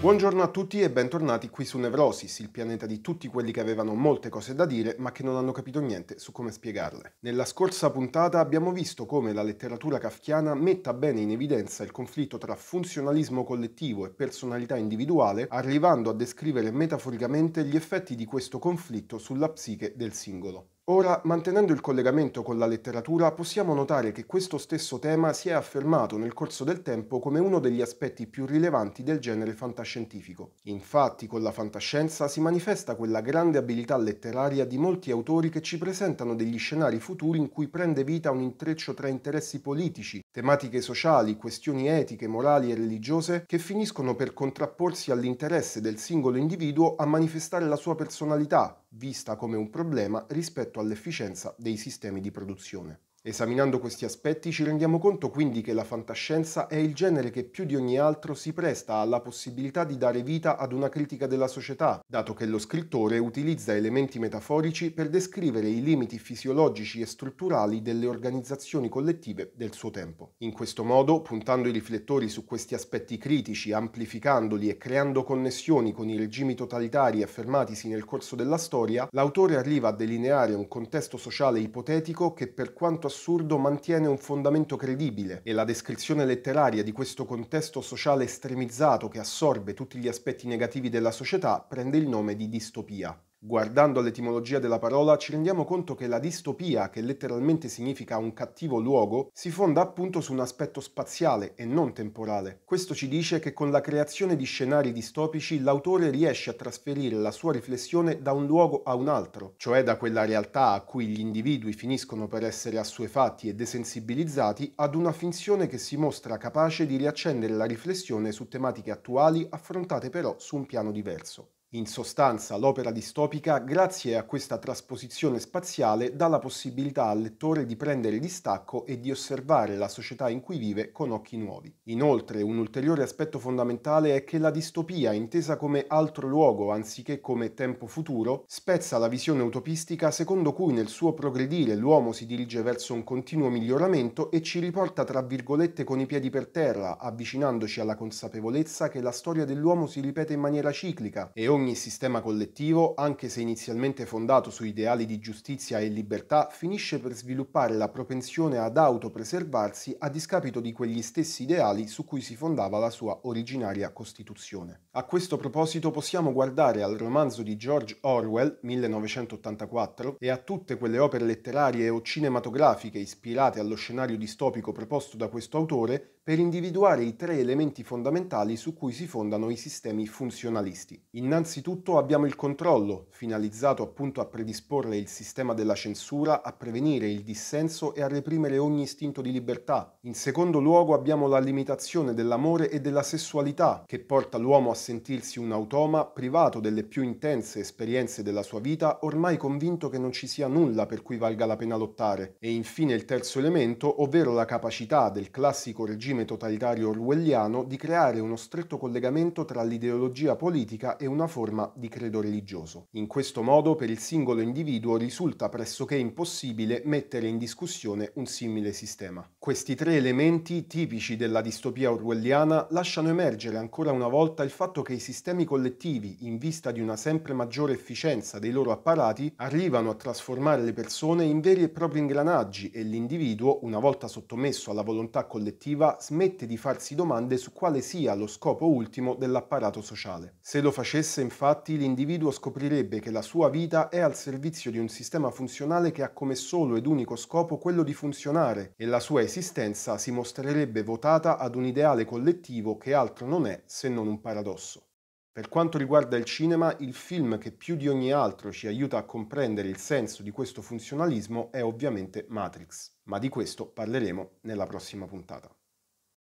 Buongiorno a tutti e bentornati qui su Nevrosis, il pianeta di tutti quelli che avevano molte cose da dire ma che non hanno capito niente su come spiegarle. Nella scorsa puntata abbiamo visto come la letteratura kafkiana metta bene in evidenza il conflitto tra funzionalismo collettivo e personalità individuale, arrivando a descrivere metaforicamente gli effetti di questo conflitto sulla psiche del singolo. Ora, mantenendo il collegamento con la letteratura, possiamo notare che questo stesso tema si è affermato nel corso del tempo come uno degli aspetti più rilevanti del genere fantascientifico. Infatti, con la fantascienza si manifesta quella grande abilità letteraria di molti autori che ci presentano degli scenari futuri in cui prende vita un intreccio tra interessi politici, tematiche sociali, questioni etiche, morali e religiose che finiscono per contrapporsi all'interesse del singolo individuo a manifestare la sua personalità, vista come un problema rispetto all'efficienza dei sistemi di produzione. Esaminando questi aspetti ci rendiamo conto quindi che la fantascienza è il genere che più di ogni altro si presta alla possibilità di dare vita ad una critica della società, dato che lo scrittore utilizza elementi metaforici per descrivere i limiti fisiologici e strutturali delle organizzazioni collettive del suo tempo. In questo modo, puntando i riflettori su questi aspetti critici, amplificandoli e creando connessioni con i regimi totalitari affermatisi nel corso della storia, l'autore arriva a delineare un contesto sociale ipotetico che per quanto assurdo mantiene un fondamento credibile e la descrizione letteraria di questo contesto sociale estremizzato che assorbe tutti gli aspetti negativi della società prende il nome di distopia. Guardando all'etimologia della parola ci rendiamo conto che la distopia, che letteralmente significa un cattivo luogo, si fonda appunto su un aspetto spaziale e non temporale. Questo ci dice che con la creazione di scenari distopici l'autore riesce a trasferire la sua riflessione da un luogo a un altro, cioè da quella realtà a cui gli individui finiscono per essere assuefatti e desensibilizzati ad una finzione che si mostra capace di riaccendere la riflessione su tematiche attuali affrontate però su un piano diverso. In sostanza, l'opera distopica, grazie a questa trasposizione spaziale, dà la possibilità al lettore di prendere distacco e di osservare la società in cui vive con occhi nuovi. Inoltre, un ulteriore aspetto fondamentale è che la distopia, intesa come altro luogo anziché come tempo futuro, spezza la visione utopistica secondo cui nel suo progredire l'uomo si dirige verso un continuo miglioramento e ci riporta tra virgolette con i piedi per terra, avvicinandoci alla consapevolezza che la storia dell'uomo si ripete in maniera ciclica e ogni ogni sistema collettivo, anche se inizialmente fondato su ideali di giustizia e libertà, finisce per sviluppare la propensione ad autopreservarsi a discapito di quegli stessi ideali su cui si fondava la sua originaria Costituzione. A questo proposito possiamo guardare al romanzo di George Orwell, 1984, e a tutte quelle opere letterarie o cinematografiche ispirate allo scenario distopico proposto da questo autore per individuare i tre elementi fondamentali su cui si fondano i sistemi funzionalisti. Innanzitutto abbiamo il controllo, finalizzato appunto a predisporre il sistema della censura, a prevenire il dissenso e a reprimere ogni istinto di libertà. In secondo luogo abbiamo la limitazione dell'amore e della sessualità, che porta l'uomo a sentirsi un automa privato delle più intense esperienze della sua vita, ormai convinto che non ci sia nulla per cui valga la pena lottare. E infine il terzo elemento, ovvero la capacità del classico regime regime totalitario orwelliano di creare uno stretto collegamento tra l'ideologia politica e una forma di credo religioso. In questo modo per il singolo individuo risulta pressoché impossibile mettere in discussione un simile sistema. Questi tre elementi, tipici della distopia orwelliana, lasciano emergere ancora una volta il fatto che i sistemi collettivi, in vista di una sempre maggiore efficienza dei loro apparati, arrivano a trasformare le persone in veri e propri ingranaggi e l'individuo, una volta sottomesso alla volontà collettiva, smette di farsi domande su quale sia lo scopo ultimo dell'apparato sociale. Se lo facesse infatti l'individuo scoprirebbe che la sua vita è al servizio di un sistema funzionale che ha come solo ed unico scopo quello di funzionare e la sua esistenza si mostrerebbe votata ad un ideale collettivo che altro non è se non un paradosso. Per quanto riguarda il cinema, il film che più di ogni altro ci aiuta a comprendere il senso di questo funzionalismo è ovviamente Matrix, ma di questo parleremo nella prossima puntata.